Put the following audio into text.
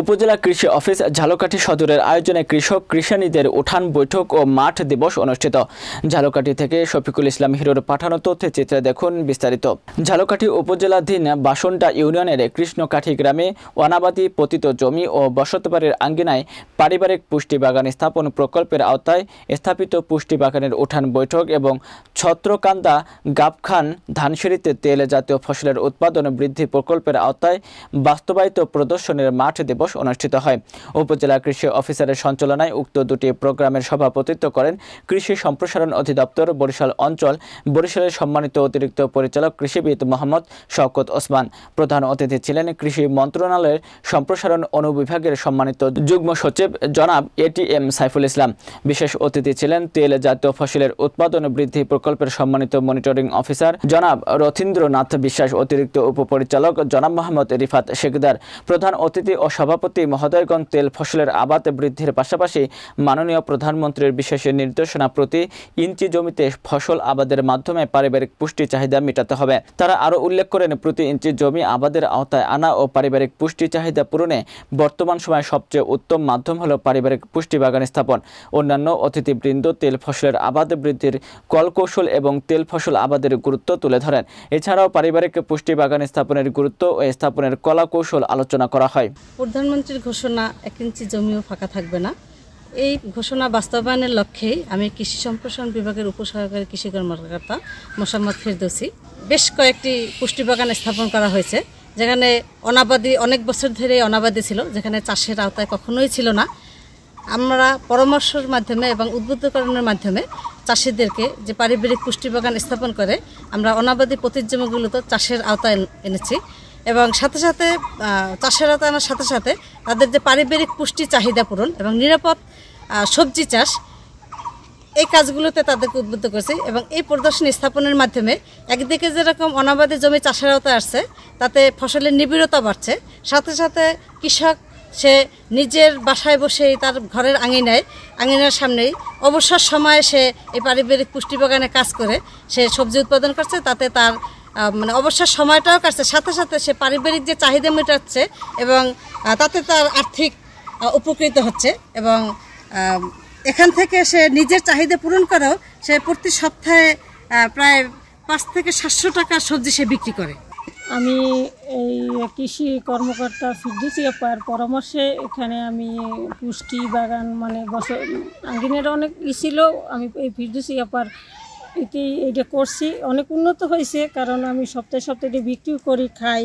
উপজেলা কৃষি অফিস ঝালকাঠি সদরের আয়োজনে কৃষক কৃষানীদের উঠান বৈঠক ও মাঠ দিবস অনুষ্ঠিত ঝালকাঠি থেকে শফিকুল ইসলাম হিরোর পাঠানো চিত্র দেখুন বিস্তারিত ঝালকাঠি উপজেলাধীন বাসনটা ইউনিয়নের কৃষ্ণকাঠি গ্রামে অনাবাদি পতিত জমি ও বসতবাড়ির আঙ্গিনায় পারিবারিক পুষ্টি বাগান স্থাপন প্রকল্পের আওতায় স্থাপিত পুষ্টি বাগানের উঠান বৈঠক এবং ছত্রকান্দা গাবখান ধানসিড়িতে তেল জাতীয় ফসলের উৎপাদন বৃদ্ধি প্রকল্পের আওতায় বাস্তবায়িত প্রদর্শনের মাঠ দিবস অনুষ্ঠিত হয় উপজেলা কৃষি অফিসারের সঞ্চালনায় উক্ত দুটি প্রোগ্রামের সভাপতিত্ব করেন কৃষি সম্প্রসারণ অধিদপ্তর বরিশাল অঞ্চল বরিশালের সম্মানিত অতিরিক্ত পরিচালক কৃষিবিদ মোহাম্মদ শওকত ওসমান প্রধান অতিথি ছিলেন কৃষি মন্ত্রণালয়ের সম্প্রসারণ অনুবিভাগের সম্মানিত যুগ্ম সচিব জনাব এটিএম সাইফুল ইসলাম বিশেষ অতিথি ছিলেন তেল জাতীয় ফসলের উৎপাদন বৃদ্ধি প্রকল্পের সম্মানিত মনিটরিং অফিসার জনাব রথীন্দ্রনাথ বিশ্বাস অতিরিক্ত উপপরিচালক জনাব মোহাম্মদ রিফাত শেখদার প্রধান অতিথি ও সভাপতি মহোদয়গণ তেল ফসলের আবাদ বৃদ্ধির পাশাপাশি মাননীয় প্রধানমন্ত্রীর বিশেষ নির্দেশনা প্রতি ইঞ্চি জমিতে ফসল আবাদের মাধ্যমে পারিবারিক পুষ্টি চাহিদা মেটাতে হবে তারা আরও উল্লেখ করেন প্রতি ইঞ্চি জমি আবাদের আওতায় আনা ও পারিবারিক পুষ্টি চাহিদা পূরণে বর্তমান সময়ে সবচেয়ে উত্তম মাধ্যম হল পারিবারিক পুষ্টি বাগান স্থাপন অন্যান্য অতিথিবৃন্দ তেল ফসলের আবাদ বৃদ্ধির কলকৌশল এবং তেল ফসল আবাদের গুরুত্ব তুলে ধরেন এছাড়াও পারিবারিক পুষ্টি বাগান স্থাপনের গুরুত্ব ও স্থাপনের কলাকৌশল আলোচনা করা হয় প্রধানমন্ত্রীর ঘোষণা এক ইঞ্চি জমিও ফাঁকা থাকবে না এই ঘোষণা বাস্তবায়নের লক্ষ্যেই আমি কৃষি সম্প্রসারণ বিভাগের উপসহকারী কৃষি কর্মকর্তা মোসাম্মদ ফেরদৌসি বেশ কয়েকটি পুষ্টি বাগান স্থাপন করা হয়েছে যেখানে অনাবাদী অনেক বছর ধরে অনাবাদী ছিল যেখানে চাষের আওতায় কখনোই ছিল না আমরা পরামর্শের মাধ্যমে এবং উদ্বুদ্ধকরণের মাধ্যমে চাষিদেরকে যে পারিবারিক পুষ্টি বাগান স্থাপন করে আমরা অনাবাদী প্রতিজমিগুলো তো চাষের আওতায় এনেছি এবং সাথে সাথে চাষের আনার সাথে সাথে তাদের যে পারিবারিক পুষ্টি চাহিদা পূরণ এবং নিরাপদ সবজি চাষ এই কাজগুলোতে তাদেরকে উদ্বুদ্ধ করছি এবং এই প্রদর্শনী স্থাপনের মাধ্যমে একদিকে যেরকম অনাবাদে জমি চাষের আওতায় আসছে তাতে ফসলের নিবিড়তা বাড়ছে সাথে সাথে কৃষক সে নিজের বাসায় বসেই তার ঘরের আঙিনায় আঙিনার সামনেই অবসর সময়ে সে এই পারিবারিক পুষ্টি বাগানে কাজ করে সে সবজি উৎপাদন করছে তাতে তার মানে অবসর সময়টাও কাটছে সাথে সাথে সে পারিবারিক যে চাহিদা মেটাচ্ছে এবং তাতে তার আর্থিক উপকৃত হচ্ছে এবং এখান থেকে সে নিজের চাহিদা পূরণ করেও সে প্রতি সপ্তাহে প্রায় পাঁচ থেকে সাতশো টাকা সবজি সে বিক্রি করে আমি এই কৃষি কর্মকর্তা ফিরদুসি আপার পরামর্শে এখানে আমি পুষ্টি বাগান মানে বস আঙ্গিনের অনেক ই ছিল আমি এই ফিরদুসি আপার এটি এটা করছি অনেক উন্নত হয়েছে কারণ আমি সপ্তাহে সপ্তাহে বিক্রিও করি খাই